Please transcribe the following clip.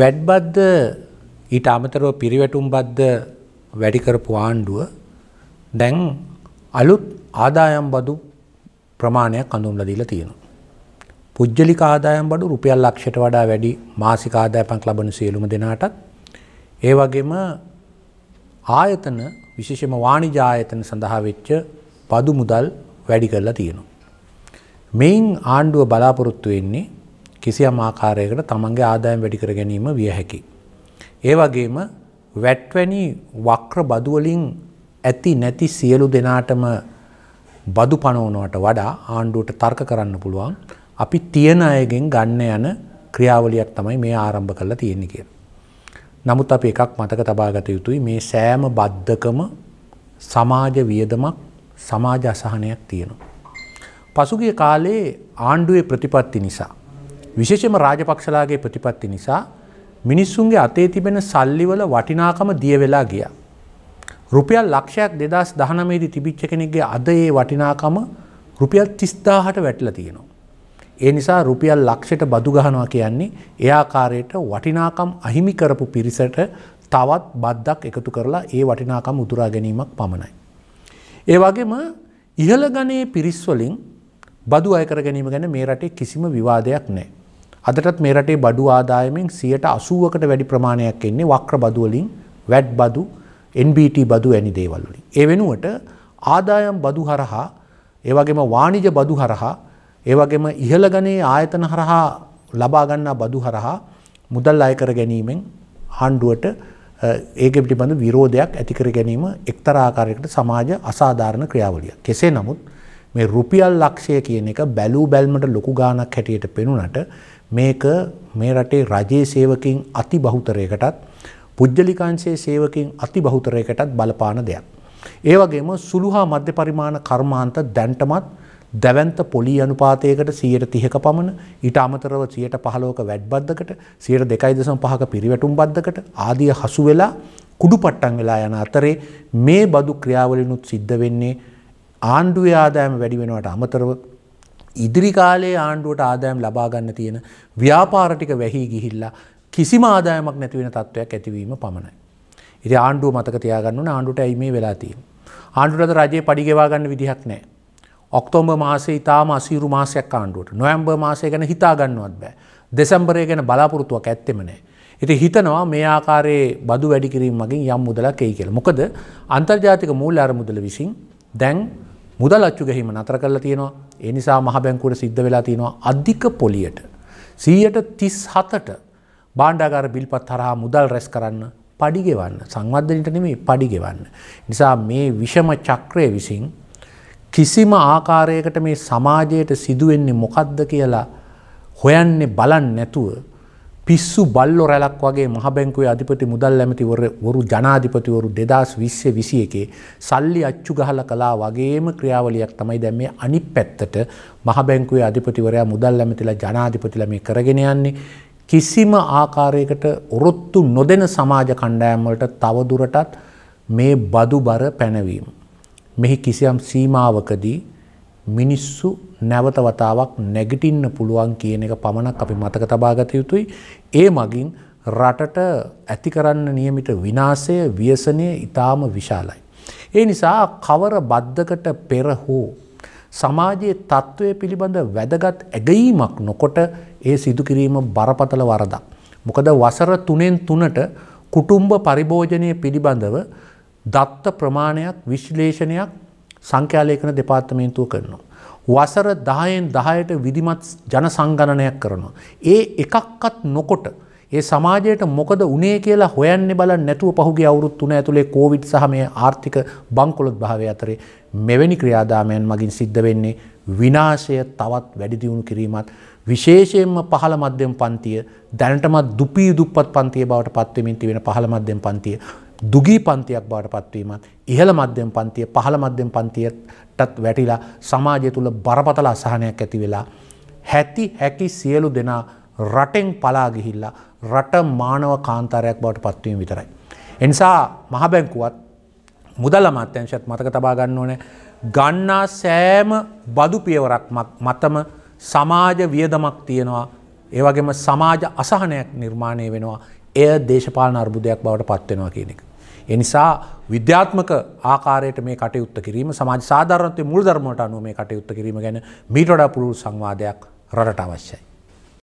වැඩ්බද්ද ඊට අමතරව පිරිවැටුම් බද්ධ වැඩිකරපු ආණ්ඩුව දැන් අලුත් ආදායම් බදු ප්‍රමාණයක් අඳුම්ල දීලා තියෙනවා. පුද්ජලි ආදායම් බඩු රුපියල් ලක්ෂයට වඩා වැඩි මාසික ආදායපන්ක් ලබන සියලුම දෙනාටත් ඒ වගේම ආයතන විශේෂම වාණිජ ආයතන සඳහා වෙච්ච පදු මුදල් වැඩි කරලා තියෙනවා. මෙයින් ආණ්ඩුව බලාපොරොත්තු වෙන්නේ කිසියම් ආකාරයකට තමන්ගේ ආදායම් වැඩිකර ගැනීම විය හැකි. ඒ වගේම වැට්වැනි වක්‍ර බදුවලින් ඇති නැති සියලු දෙනාටම බදු පනවනවට වඩා ආණ්ඩුවට තර්ක කරන්න පුළුවන් අපි තියෙන අයගෙන් ගන්න යන ක්‍රියාවලියක් තමයි මේ ආරම්භ කරලා තියෙන්නේ කියලා. නමුත් අපි එකක් මතක තබා ගත යුතුයි මේ සෑම බද්ධකම සමාජ වියදමක් සමාජ අසහනයක් තියෙනවා. පසුගිය කාලේ ආණ්ඩුවේ ප්‍රතිපත්ති නිසා විශේෂම රාජපක්ෂලාගේ ප්‍රතිපත්ති නිසා මිනිස්සුන්ගේ අතේ තිබෙන සල්ලිවල වටිනාකම දිය වෙලා ගිය. රුපියල් ලක්ෂයක් දෙදස් දහනමේදී තිබිච්ච කෙනෙක්ගේ අද ඒ වටිනාකම රුපියල් තිස්දාහට වැටල තියෙනවා. ඒ නිසා රුපියල් ලක්ෂයට බදුගහනවා කියන්නේ එයාකාරයට වටිනාකම් අහිමි කරපු පිරිසට තවත් බද්දක් එකතු කරලා ඒ වටිනාකම් උතුරා ගැනීමක් පමණයි. ඒ වගේම ඉහළ ගණයේ පිරිස්වලින් බදු අයකර ගැනීම ගැන මේ රටේ කිසිම විවාදයක් නෑ. අදටත් මේ රටේ බඩු ආදායමෙන් 80%කට වැඩි ප්‍රමාණයක් එන්නේ වක්‍ර බදු වලින්, වැට් බදු, NBT බදු වැනි දේවල් වලින්. ඒ වෙනුවට ආදායම් බදු හරහා, ඒ වගේම වාණිජ බදු හරහා, ඒ වගේම ඉහළ ගණයේ ආයතන හරහා ලබා ගන්නා බදු හරහා මුදල් අය කර ගැනීමෙන් ආණ්ඩුවට ඒක පිටිබඳ විරෝධයක් ඇති කර ගැනීම එක්තරා ආකාරයකට සමාජ අසාධාරණ ක්‍රියාවලියක්. කෙසේ නමුත් මේ රුපියල් ලක්ෂය කියන එක බැලූ බැල්මට ලොකු ගාණක් හැටියට පෙනුනට මේක මේ රටේ රජයේ සේවකින් අති බහුතරයකටත් පුද්ගලිකාංශයේ සේවකින් අති බහුතරයකටත් බලපාන දෙයක්. ඒ වගේම සුළු හා මධ්‍ය පරිමාණ කර්මාන්ත දැන්ටමත් දැවන්ත පොලි අනුපාතයකට සියයට තිහක පමණ ඊට අමතරව සියයට පහලෝක වැඩ්බද්ධකට සියයට දෙකයි දෙසම් පහක පිරිවැටුම් බද්ධකට ආදිය හසු වෙලා කුඩු පට්ටන් වෙලා යන අතරේ මේ බදු ක්‍රියාවලිනුත් සිද්ධ වෙන්නේ ආණ්ඩුවේ ආදායම වැඩි වෙනවට අමතරව ඉදිරි කාලේ ආණ්ඩුවට ආදායම් ලබාගන්න තියෙන ව්‍යාපාරටික වැහි ගිහිල්ලා කිසිම ආදායමක් නැතිවෙන තත්ත්වයක් ඇතිවීම පමණයි. ඉති ආණ්ඩුව මතක තියාගන්න ආණ්ඩුට ඇයි මේ වෙලාතිය. ආණ්ඩුරද රජය පඩිගෙවාගන්න විදිහක් නෑ. ඔක්තෝම්බ මාසේ ඉතාම අසීරු මාසයක් ආණ්ඩුවට නොයම්බ මාසය ගැන හිතාගන්නවත් බෑ. දෙසම්බරය ගැන බලාපොරොත්තුවක් ඇත්තෙමනේ. ඉති හිතනවා මේ ආකාරයේ බදු වැඩිකිරීම මගින් යම් මුදලක් එයි කියල. මොකද අන්තර්ජාතික මූල් අරමුදල විසින් දැන් මුදල් අච්චු ගැහිම නතර කරලා තියෙනවා ඒ නිසා මහබැංකුවට සිද්ධ වෙලා තියෙනවා අධික පොලියට සීයට තිස් හතට බාණ්ඩාගාර බිල්පත් හරහා මුදල් රැස් කරන්න පඩිගෙවන්න සංවර්ධනයට නෙමේ පඩිගෙවන්න. නිසා මේ විෂම චක්‍රය විසින් කිසිම ආකාරයකට මේ සමාජයට සිදුවෙන්නේ මොකක්ද කියලා හොයන්නේ බලන් නැතුව පිස්සු බල්ලො රැලක් වගේ මහබැංකුවේ අධිපති මුදල් ඇමතිවරු ජනාධිපතිවරු දෙදස් විශ්‍ය විසි එකේ සල්ලි අච්චු ගහල කලා වගේම ක්‍රියාවලියක් තමයි දැම් මේ අනි පැත්තට මහබැංකුවේ අධිපතිවරයා මුදල් ඇමතිලා ජනාධිපතිල මේ කරගෙන යන්නේ කිසිම ආකාරයකට ඔරොත්තු නොදෙන සමාජ කණ්ඩෑම්වලට තවදුරටත් මේ බදු බර පැනවීම. මෙහි කිසියම් සීමාවකදී මිනිස්සු නැවත වතාවක් නැගිටින්න පුළුවන් කියන එක පමණක් අපි මතක තබා ගත යුතුයි. ඒ මගින් රටට ඇති කරන්න નિયમિત විනාශය ව්‍යසනය ඊටාම විශාලයි. ඒ නිසා කවර බද්දකට පෙර හෝ සමාජයේ තත්ත්වය පිළිබඳ වැදගත් ඇගීමක් නොකොට ඒ සිදු කිරීම බරපතල වරදක්. මොකද වසර තුනෙන් තුනට කුටුම්බ පරිභෝජනය පිළිබඳව දත්ත ප්‍රමාණයක් විශ්ලේෂණයක් සංඛ්‍යාලේඛන දෙපාර්තමේන්තුව කරනවා. වසර දහයෙන් දහයට විදිමත් ජන සංගණනයක් කරනවා. ඒ එකක්කත් නොකොට ඒ සමාජයට මොකද උනේ කියලා හොයන්න බල නැතුව පහුගේ අවුරුත් තුන ඇතුළේ කෝවිඩ් සහමය ආර්ථික බංකොලොත් භාවය අතරේ මෙවැනි ක්‍රියාදාමයන් මගින් සිද්ධ වෙන්නේ විනාශය තවත් වැඩිදියුණු කිරීමත් විශේෂයෙන්ම පහළ මධ්‍යම පන්තිය දැනටමත් දුපී දුප්පත් පන්තිය බවට පත්වමින් තිබෙන පහළ මධ්‍යම පන්තිය දුගී පන්තියක් බවට පත්වීමත් ඉහළ මධ්‍යම පන්තිය පහළ මධ්‍යම පන්තියටත් වැටිලා සමාජය තුළ බරපතල අසහනයක් ඇති වෙලා හැති හැකි සියලු දෙනා රටෙන් පලාගිහිල්ලා රට මානව කාන්තාරයක් බවට පත්වීම විතරයි. එනිසා මහබැංකුවත් මුදල මත්‍යංශත් මතක තබා ගන්න ඕන ගන්නා සෑම බදු පියවරක් මතම සමාජ වියදමක් තියෙනවා ඒවගේම සමාජ අසහනයක් නිර්මාණය වෙනවා එය දේශපාලන අර්බුදයක් බවට පත්වෙනවා කියන එක. එනිසා විද්‍යාත්මක ආකාරයට මේ කටයුත්ත කිරීම සමාජ සාධාරන්තය මුල් ධර්මට අනුව මේ කටයුත්ත කිරීම ගැන මීටඩා පුළුල් සංවාදයක් රට අවශ්‍යයි.